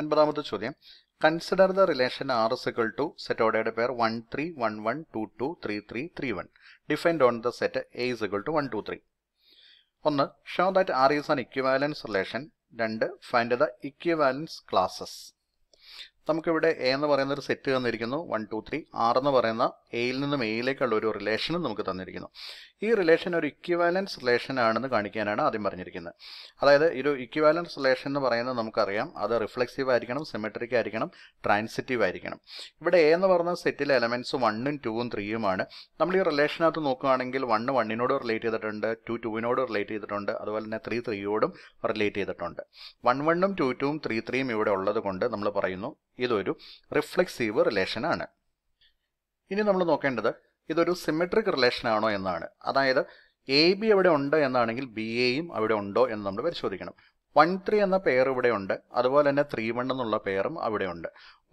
ഒൻപതാമത്തെ ചോദ്യം consider the relation R is equal to സെറ്റോഡയുടെ പേർ one three one one two two three three three one defined on the set A is equal to one two three ഒന്ന് show that R is an equivalence relation രണ്ട് find the equivalence classes നമുക്കിവിടെ A എന്ന് പറയുന്ന ഒരു set തന്നിരിക്കുന്നു one two three R എന്ന് പറയുന്ന എയിൽ നിന്നും എയിലേക്കുള്ള ഒരു റിലേഷനും നമുക്ക് തന്നിരിക്കുന്നു ഈ റിലേഷൻ ഒരു ഇക്വാലൻസ് റിലേഷൻ ആണെന്ന് കാണിക്കാനാണ് ആദ്യം പറഞ്ഞിരിക്കുന്നത് അതായത് ഒരു ഇക്വാലൻസ് റിലേഷൻ എന്ന് പറയുന്നത് നമുക്കറിയാം അത് റിഫ്ലെക്സീവ് ആയിരിക്കണം സിമെട്രിക് ആയിരിക്കണം ട്രാൻസിറ്റീവ് ആയിരിക്കണം ഇവിടെ എ എന്ന് പറയുന്ന സെറ്റിലെ എലമെൻറ്റ്സ് വണ്ണും ടുവും ത്രീയുമാണ് നമ്മൾ ഈ റിലേഷനകത്ത് നോക്കുകയാണെങ്കിൽ വണ്ണ് വണ്ണിനോട് റിലേറ്റ് ചെയ്തിട്ടുണ്ട് ടു ടുവിനോട് റിലേറ്റ് ചെയ്തിട്ടുണ്ട് അതുപോലെ തന്നെ ത്രീ ത്രീയോടും റിലേറ്റ് ചെയ്തിട്ടുണ്ട് വൺ വണ്ണും ടു ടുവും ത്രീ ത്രീയും ഇവിടെ ഉള്ളത് കൊണ്ട് നമ്മൾ പറയുന്നു ഇതൊരു റിഫ്ലെക്സീവ് ആണ് ഇനി നമ്മൾ നോക്കേണ്ടത് ഇതൊരു സിമെട്രിക് റിലേഷൻ ആണോ എന്നാണ് അതായത് എ ബി എവിടെ ഉണ്ട് എന്നാണെങ്കിൽ ബി എയും അവിടെ ഉണ്ടോ എന്ന് നമ്മൾ പരിശോധിക്കണം വൺ ത്രീ എന്ന പെയർ ഇവിടെ ഉണ്ട് അതുപോലെ തന്നെ ത്രീ വൺ എന്നുള്ള പെയറും അവിടെ ഉണ്ട്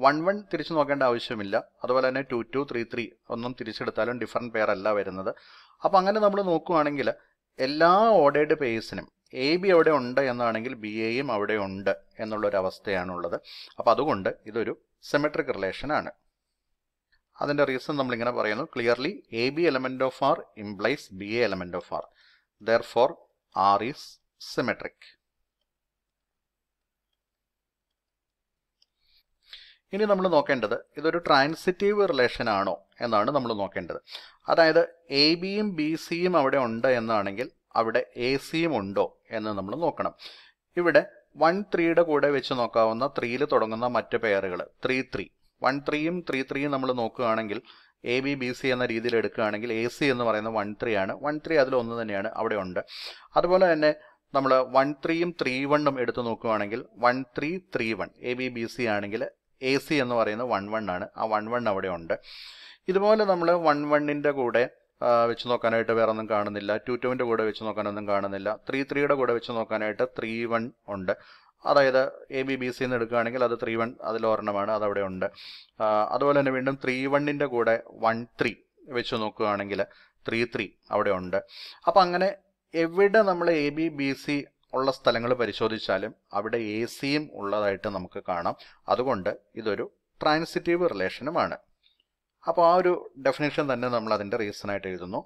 വൺ വൺ തിരിച്ചു നോക്കേണ്ട ആവശ്യമില്ല അതുപോലെ തന്നെ ടു ടു ത്രീ ത്രീ ഒന്നും തിരിച്ചെടുത്താലും ഡിഫറൻറ്റ് പെയർ അല്ല വരുന്നത് അപ്പോൾ അങ്ങനെ നമ്മൾ നോക്കുകയാണെങ്കിൽ എല്ലാ ഓർഡേഡ് പേഴ്സിനും എ ബി അവിടെ ഉണ്ട് എന്നാണെങ്കിൽ ബി എയും അവിടെ ഉണ്ട് എന്നുള്ളൊരവസ്ഥയാണുള്ളത് അപ്പോൾ അതുകൊണ്ട് ഇതൊരു സിമെട്രിക് റിലേഷനാണ് അതിൻ്റെ റീസൺ നമ്മളിങ്ങനെ പറയുന്നു clearly A B element of R implies B A element of R therefore R is symmetric ഇനി നമ്മൾ നോക്കേണ്ടത് ഇതൊരു ട്രാൻസിറ്റീവ് റിലേഷൻ ആണോ എന്നാണ് നമ്മൾ നോക്കേണ്ടത് അതായത് എ ബിയും ബി സിയും അവിടെ ഉണ്ട് എന്നാണെങ്കിൽ അവിടെ എ സിയും ഉണ്ടോ എന്ന് നമ്മൾ നോക്കണം ഇവിടെ വൺ ത്രീയുടെ കൂടെ വെച്ച് നോക്കാവുന്ന ത്രീയിൽ തുടങ്ങുന്ന മറ്റ് പെയറുകൾ ത്രീ ത്രീ വൺ ത്രീയും ത്രീ ത്രീയും നമ്മൾ നോക്കുകയാണെങ്കിൽ എ ബി ബി സി എന്ന രീതിയിൽ എടുക്കുകയാണെങ്കിൽ എ സി എന്ന് പറയുന്ന വൺ ത്രീ ആണ് വൺ ത്രീ അതിലൊന്ന് തന്നെയാണ് അവിടെ ഉണ്ട് അതുപോലെ തന്നെ നമ്മൾ വൺ ത്രീയും ത്രീ വണ്ണും എടുത്ത് നോക്കുകയാണെങ്കിൽ one three three one A B B C ആണെങ്കിൽ എ സി എന്ന് പറയുന്നത് വൺ വൺ ആണ് ആ വൺ വൺ അവിടെ ഉണ്ട് ഇതുപോലെ നമ്മൾ വൺ വണ്ണിൻ്റെ കൂടെ വെച്ച് നോക്കാനായിട്ട് വേറെ ഒന്നും കാണുന്നില്ല ടു ടുവിൻ്റെ കൂടെ വെച്ച് നോക്കാനൊന്നും കാണുന്നില്ല ത്രീ ത്രീയുടെ കൂടെ വെച്ച് നോക്കാനായിട്ട് ത്രീ വൺ ഉണ്ട് അതായത് എ ബി ബി സി എടുക്കുകയാണെങ്കിൽ അത് ത്രീ വൺ അതിലൊരെണ്ണമാണ് അതവിടെ ഉണ്ട് അതുപോലെ തന്നെ വീണ്ടും ത്രീ വണ്ണിൻ്റെ കൂടെ വൺ ത്രീ വെച്ച് നോക്കുകയാണെങ്കിൽ ത്രീ ത്രീ അവിടെ ഉണ്ട് അപ്പം അങ്ങനെ എവിടെ നമ്മൾ എ ബി ബി സി ഉള്ള സ്ഥലങ്ങൾ പരിശോധിച്ചാലും അവിടെ എ സിയും ഉള്ളതായിട്ട് നമുക്ക് കാണാം അതുകൊണ്ട് ഇതൊരു ട്രാൻസിറ്റീവ് റിലേഷനുമാണ് അപ്പോൾ ആ ഒരു ഡെഫിനേഷൻ തന്നെ നമ്മൾ അതിൻ്റെ റീസണായിട്ട് എഴുതുന്നു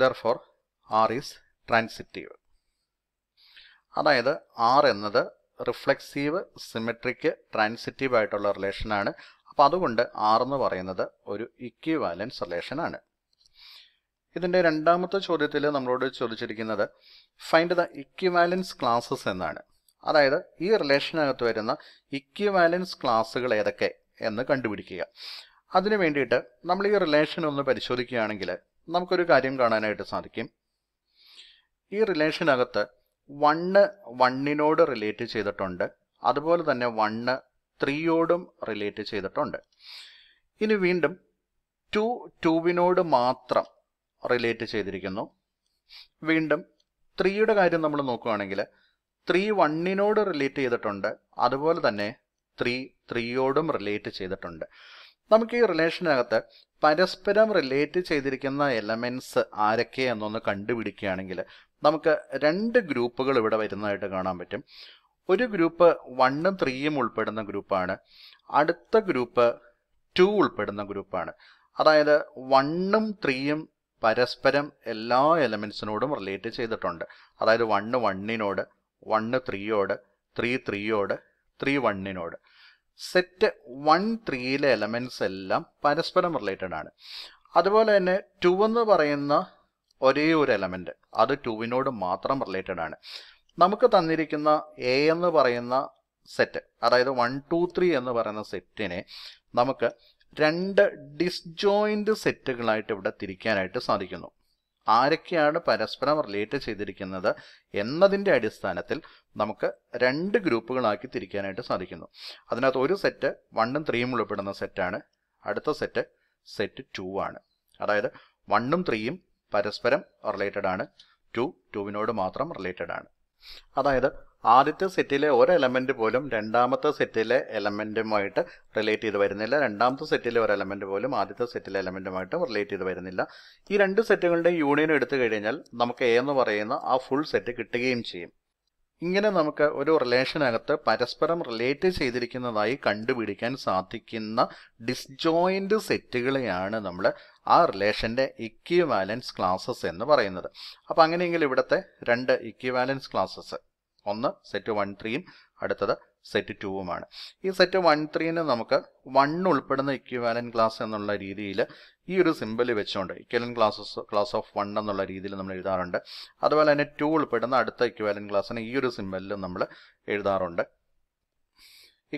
therefore R is transitive അതായത് ആർ എന്നത് റിഫ്ലെക്സീവ് സിമെട്രിക്ക് ട്രാൻസിറ്റീവ് ആയിട്ടുള്ള റിലേഷനാണ് അപ്പോൾ അതുകൊണ്ട് ആർ എന്ന് പറയുന്നത് ഒരു റിലേഷൻ റിലേഷനാണ് ഇതിൻ്റെ രണ്ടാമത്തെ ചോദ്യത്തിൽ നമ്മളോട് ചോദിച്ചിരിക്കുന്നത് ഫൈൻഡ് ദ ഇക്വാലൻസ് ക്ലാസ്സസ് എന്നാണ് അതായത് ഈ റിലേഷനകത്ത് വരുന്ന ഇക്വാലൻസ് ക്ലാസ്സുകൾ ഏതൊക്കെ എന്ന് കണ്ടുപിടിക്കുക അതിനു വേണ്ടിയിട്ട് നമ്മൾ ഈ റിലേഷൻ ഒന്ന് പരിശോധിക്കുകയാണെങ്കിൽ നമുക്കൊരു കാര്യം കാണാനായിട്ട് സാധിക്കും ഈ റിലേഷനകത്ത് വണ്ണ് വണ്ണിനോട് റിലേറ്റ് ചെയ്തിട്ടുണ്ട് അതുപോലെ തന്നെ വണ്ണ് ത്രീയോടും റിലേറ്റ് ചെയ്തിട്ടുണ്ട് ഇനി വീണ്ടും ടു ടുവിനോട് മാത്രം റിലേറ്റ് ചെയ്തിരിക്കുന്നു വീണ്ടും ത്രീയുടെ കാര്യം നമ്മൾ നോക്കുകയാണെങ്കിൽ ത്രീ വണ്ണിനോട് റിലേറ്റ് ചെയ്തിട്ടുണ്ട് അതുപോലെ തന്നെ ത്രീ ത്രീയോടും റിലേറ്റ് ചെയ്തിട്ടുണ്ട് നമുക്ക് ഈ റിലേഷനകത്ത് പരസ്പരം റിലേറ്റ് ചെയ്തിരിക്കുന്ന എലമെന്റ്സ് ആരൊക്കെ എന്നൊന്ന് കണ്ടുപിടിക്കുകയാണെങ്കിൽ നമുക്ക് രണ്ട് ഗ്രൂപ്പുകൾ ഇവിടെ വരുന്നതായിട്ട് കാണാൻ പറ്റും ഒരു ഗ്രൂപ്പ് വണ്ണും ത്രീയും ഉൾപ്പെടുന്ന ഗ്രൂപ്പാണ് അടുത്ത ഗ്രൂപ്പ് ടു ഉൾപ്പെടുന്ന ഗ്രൂപ്പാണ് അതായത് വണ്ണും ത്രീയും പരസ്പരം എല്ലാ എലമെന്റ്സിനോടും റിലേറ്റ് ചെയ്തിട്ടുണ്ട് അതായത് വണ്ണ് വണ്ണിനോട് വണ്ണ് ത്രീയോട് ത്രീ ത്രീയോട് ത്രീ വണ്ണിനോട് സെറ്റ് വൺ ത്രീയിലെ എലമെന്റ്സ് എല്ലാം പരസ്പരം റിലേറ്റഡ് ആണ് അതുപോലെ തന്നെ ടു എന്ന് പറയുന്ന ഒരേ ഒരു എലമെന്റ് അത് ടുവിനോട് മാത്രം റിലേറ്റഡ് ആണ് നമുക്ക് തന്നിരിക്കുന്ന എ എന്ന് പറയുന്ന സെറ്റ് അതായത് വൺ ടു ത്രീ എന്ന് പറയുന്ന സെറ്റിനെ നമുക്ക് രണ്ട് ഡിസ്ജോയിന്റ് സെറ്റുകളായിട്ട് ഇവിടെ തിരിക്കാനായിട്ട് സാധിക്കുന്നു ആരൊക്കെയാണ് പരസ്പരം റിലേറ്റ് ചെയ്തിരിക്കുന്നത് എന്നതിൻ്റെ അടിസ്ഥാനത്തിൽ നമുക്ക് രണ്ട് ഗ്രൂപ്പുകളാക്കി തിരിക്കാനായിട്ട് സാധിക്കുന്നു അതിനകത്ത് ഒരു സെറ്റ് വണ്ണും ത്രീയും ഉൾപ്പെടുന്ന സെറ്റാണ് അടുത്ത സെറ്റ് സെറ്റ് ടു ആണ് അതായത് വണ്ണും ത്രീയും പരസ്പരം റിലേറ്റഡ് ആണ് ടു ടുവിനോട് മാത്രം റിലേറ്റഡ് ആണ് അതായത് ആദ്യത്തെ സെറ്റിലെ ഒരു എലമെൻറ്റ് പോലും രണ്ടാമത്തെ സെറ്റിലെ എലമെൻറ്റുമായിട്ട് റിലേറ്റ് ചെയ്ത് വരുന്നില്ല രണ്ടാമത്തെ സെറ്റിലെ ഒരു എലമെൻറ്റ് പോലും ആദ്യത്തെ സെറ്റിലെ എലമെൻറ്റുമായിട്ട് റിലേറ്റ് ചെയ്ത് വരുന്നില്ല ഈ രണ്ട് സെറ്റുകളുടെ യൂണിയൻ എടുത്തു കഴിഞ്ഞാൽ നമുക്ക് എ എന്ന് പറയുന്ന ആ ഫുൾ സെറ്റ് കിട്ടുകയും ചെയ്യും ഇങ്ങനെ നമുക്ക് ഒരു റിലേഷനകത്ത് പരസ്പരം റിലേറ്റ് ചെയ്തിരിക്കുന്നതായി കണ്ടുപിടിക്കാൻ സാധിക്കുന്ന ഡിസ്ജോയിൻ്റ് സെറ്റുകളെയാണ് നമ്മൾ ആ റിലേഷൻ്റെ ഇക്വാലൻസ് ക്ലാസ്സസ് എന്ന് പറയുന്നത് അപ്പോൾ അങ്ങനെയെങ്കിൽ ഇവിടുത്തെ രണ്ട് ഇക്വാലൻസ് ക്ലാസ്സസ് ഒന്ന് സെറ്റ് വൺ ത്രീയും അടുത്തത് സെറ്റ് ടുവുമാണ് ഈ സെറ്റ് വൺ ത്രീന് നമുക്ക് വൺ ഉൾപ്പെടുന്ന ഇക്വാലൻ ക്ലാസ് എന്നുള്ള രീതിയിൽ ഈ ഒരു സിമ്പിൾ വെച്ചുകൊണ്ട് equivalence classes class of one എന്നുള്ള രീതിയിൽ നമ്മൾ എഴുതാറുണ്ട് അതുപോലെ തന്നെ ടു ഉൾപ്പെടുന്ന അടുത്ത ഇക്വാലൻ ക്ലാസ്സിന് ഈ ഒരു സിമ്പലിലും നമ്മൾ എഴുതാറുണ്ട്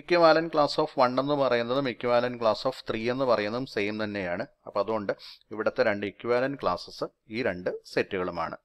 ഇക്വാലൻ ക്ലാസ് ഓഫ് വൺ എന്ന് പറയുന്നതും ഇക്വാലൻ ക്ലാസ് ഓഫ് ത്രീ എന്ന് പറയുന്നതും സെയിം തന്നെയാണ് അപ്പോൾ അതുകൊണ്ട് ഇവിടുത്തെ രണ്ട് ഇക്വാലൻ ക്ലാസ്സസ് ഈ രണ്ട് സെറ്റുകളുമാണ്